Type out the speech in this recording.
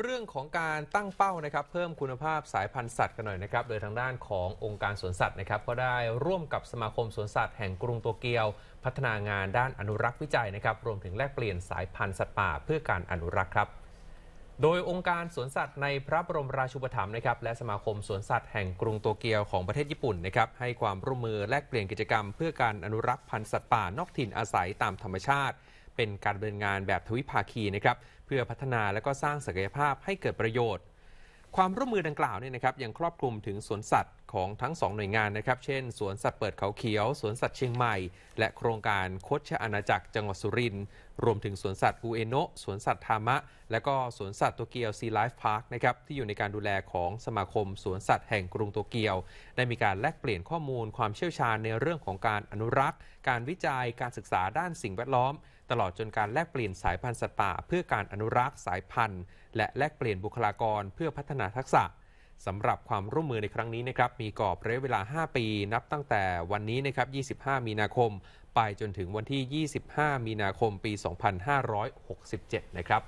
เรื่องของการตั้งเป้านะครับเพิ่มคุณภาพสายพันธุ์สัตว์กันหน่อยนะครับโดยทางด้านขององค์การสวนสัตว์นะครับก็ได้ร่วมกับสมาคมสวนสัตว์ แห่งกรุงโตเกียว พัฒนางานด้านอนุรักษ์วิจัยนะครับรวมถึงแลกเปลี่ยนสายพันธุ์สัตว์ป่าเพื่อการอนุรักษ์ครับโดยองค์การสวนสัตว์ ในพระบรมราชูปถัมภ์นะครับ และสมาคมสวนสัตว์แห่งกรุงโตเกียวของประเทศญี่ปุ่นนะครับให้ความร่วมมือแลกเปลี่ยนกิจกรรม เพื่อการอนุรักษ์พันธุ์สัตว์ป่านอกถิ่นอาศัยตามธรรมชาติเป็นการดำเนินงานแบบทวิภาคีนะครับเพื่อพัฒนาและก็สร้างศักยภาพให้เกิดประโยชน์ ความร่วมมือดังกล่าวเนี่ยนะครับยังครอบคลุมถึงสวนสัตว์ของทั้ง2หน่วยงานนะครับ เช่น สวนสัตว์เปิดเขาเขียว สวนสัตว์เชียงใหม่ และโครงการโคชอาณาจักรจังหวัดสุรินทร์ รวมถึงสวนสัตว์อูเอโนะสวนสัตว์ธามะ และก็สวนสัตว์โตเกียวซีไลฟ์พาร์ค นะครับ ที่อยู่ในการดูแลของสมาคมสวนสัตว์แห่งกรุงโตเกียว ได้มีการแลกเปลี่ยนข้อมูลความเชี่ยวชาญในเรื่องของการอนุรักษ์ การวิจัย การศึกษาด้านสิ่งแวดล้อม ตลอดจนการแลกเปลี่ยนสายพันธุ์สัตว์ป่าเพื่อการอนุรักษ์ สายพันธุ์ และแลกเปลี่ยนบุคลากรเพื่อพัฒนาทักษะสำหรับความร่วมมือในครั้งนี้นะครับ มีกรอบระยะเวลา 5 ปีนับตั้งแต่วันนี้นะครับ 25 มีนาคม ไปจนถึงวันที่ 25 มีนาคม ปี 2567 นะครับ